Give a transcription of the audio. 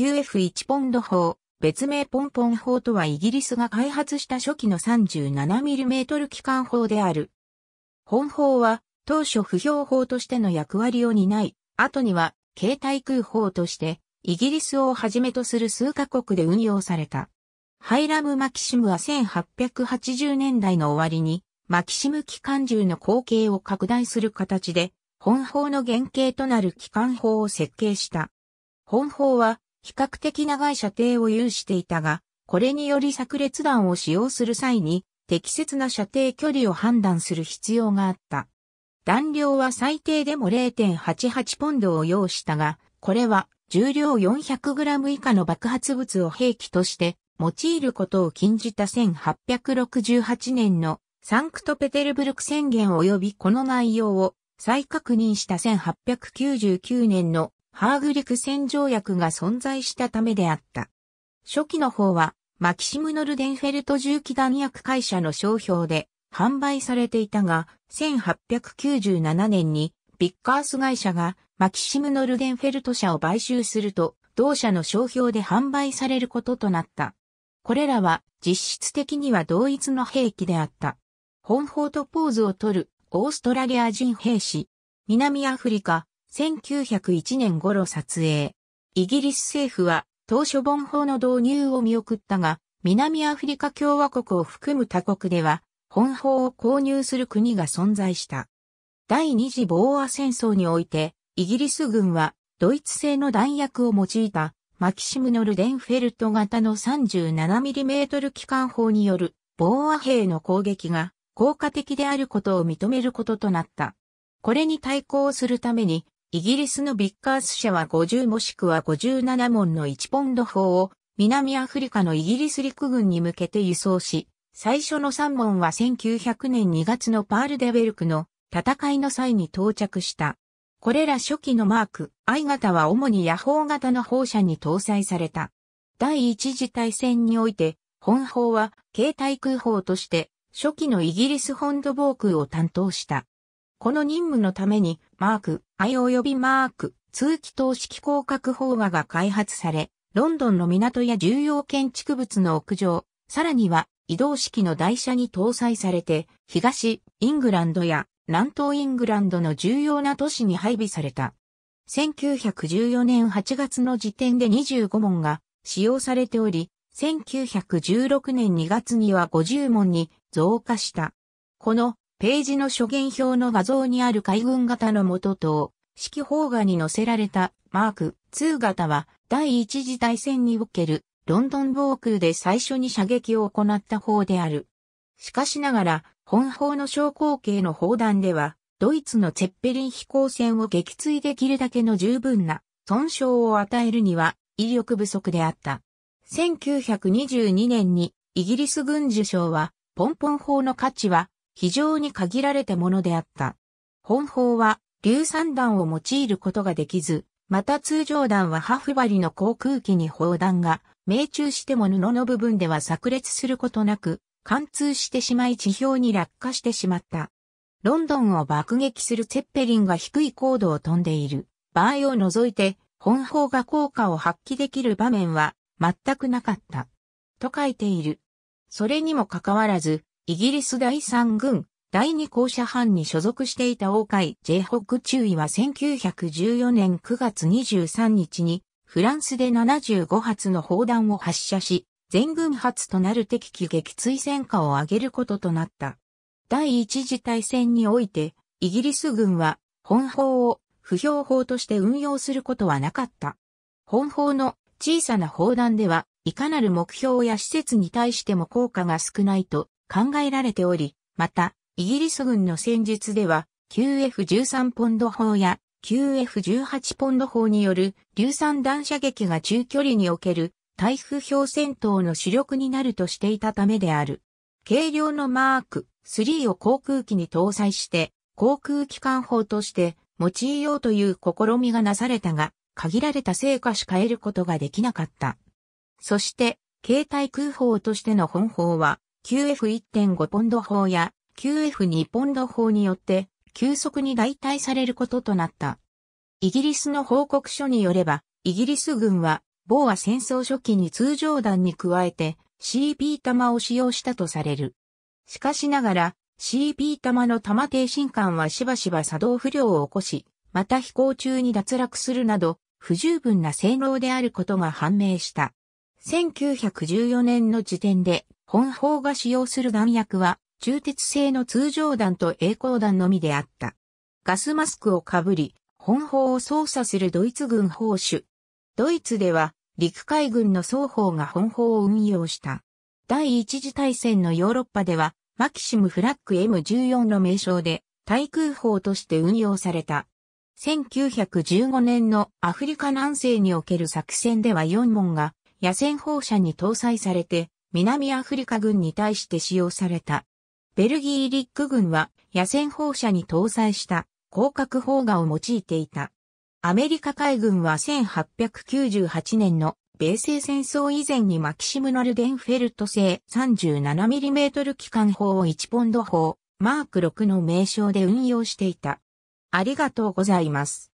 q f 1ポンド砲、別名ポンポン砲とはイギリスが開発した初期の 37mm 機関砲である。本砲は当初不評砲としての役割を担い、後には携帯空砲としてイギリスをはじめとする数カ国で運用された。ハイラム・マキシムは1880年代の終わりに、マキシム機関銃の後継を拡大する形で、本砲の原型となる機関砲を設計した。本砲は比較的長い射程を有していたが、これにより炸裂弾を使用する際に適切な射程距離を判断する必要があった。弾量は最低でも0.88ポンドを要したが、これは重量 400g 以下の爆発物を兵器として用いることを禁じた1868年のサンクトペテルブルク宣言及びこの内容を再確認した1899年のハーグ陸戦条約が存在したためであった。初期の方は、マキシム・ノルデンフェルト銃器弾薬会社の商標で販売されていたが、1897年にビッカース会社がマキシム・ノルデンフェルト社を買収すると、同社の商標で販売されることとなった。これらは実質的には同一の兵器であった。本法とポーズを取るオーストラリア人兵士、南アフリカ、1901年頃撮影。イギリス政府は当初本法の導入を見送ったが、南アフリカ共和国を含む他国では、本法を購入する国が存在した。第二次ボーア戦争において、イギリス軍はドイツ製の弾薬を用いたマキシムノルデンフェルト型の 37mm 機関砲によるボーア兵の攻撃が効果的であることを認めることとなった。これに対抗するためにイギリスのビッカース社は50もしくは57門の1ポンド砲を南アフリカのイギリス陸軍に向けて輸送し、最初の3門は1900年2月のパールデベルクの戦いの際に到着した。これら初期のマーク、I 型は主に野砲型の砲車に搭載された。第一次大戦において、本砲は携帯空砲として初期のイギリス本土防空を担当した。この任務のためにマーク愛及びマーク、通気等式広角法話が開発され、ロンドンの港や重要建築物の屋上、さらには移動式の台車に搭載されて、東イングランドや南東イングランドの重要な都市に配備された。1914年8月の時点で25門が使用されており、1916年2月には50門に増加した。このページの諸元表の画像にある海軍型の元と、式砲画に載せられたマーク2型は第一次大戦におけるロンドン防空で最初に射撃を行った砲である。しかしながら、本砲の昇降径の砲弾では、ドイツのチェッペリン飛行船を撃墜できるだけの十分な損傷を与えるには威力不足であった。1922年にイギリス軍受賞は、ポンポン砲の価値は非常に限られたものであった。本砲は、硫酸弾を用いることができず、また通常弾はハフバリの航空機に砲弾が命中しても布の部分では炸裂することなく、貫通してしまい地表に落下してしまった。ロンドンを爆撃するツェッペリンが低い高度を飛んでいる場合を除いて、本砲が効果を発揮できる場面は全くなかった。と書いている。それにもかかわらず、イギリス第三軍、第二校舎班に所属していた王海 J 北中尉は1914年9月23日に、フランスで75発の砲弾を発射し、全軍発となる敵機撃墜戦果を上げることとなった。第一次大戦において、イギリス軍は、本砲を不評砲として運用することはなかった。本砲の小さな砲弾では、いかなる目標や施設に対しても効果が少ないと考えられており、また、イギリス軍の戦術では、QF13 ポンド砲や QF18 ポンド砲による硫酸弾射撃が中距離における台風標戦闘の主力になるとしていたためである。軽量のマーク3を航空機に搭載して航空機関砲として用いようという試みがなされたが、限られた成果しか得ることができなかった。そして、携帯空砲としての本砲は、QF1.5 ポンド法や QF2 ポンド法によって急速に代替されることとなった。イギリスの報告書によれば、イギリス軍は、某は戦争初期に通常弾に加えて CP 弾を使用したとされる。しかしながら、CP 弾の弾停進管はしばしば作動不良を起こし、また飛行中に脱落するなど、不十分な性能であることが判明した。1914年の時点で、本砲が使用する弾薬は、中鉄製の通常弾と栄光弾のみであった。ガスマスクをかぶり、本砲を操作するドイツ軍砲手。ドイツでは、陸海軍の双方が本砲を運用した。第一次大戦のヨーロッパでは、マキシムフラッグ M14 の名称で、対空砲として運用された。1915年のアフリカ南西における作戦では4門が野戦砲車に搭載されて、南アフリカ軍に対して使用された。ベルギーリック軍は野戦砲車に搭載した広角砲画を用いていた。アメリカ海軍は1898年の米西戦争以前にマキシム・ナルデンフェルト製 37mm 機関砲を1ポンド砲、マーク6の名称で運用していた。ありがとうございます。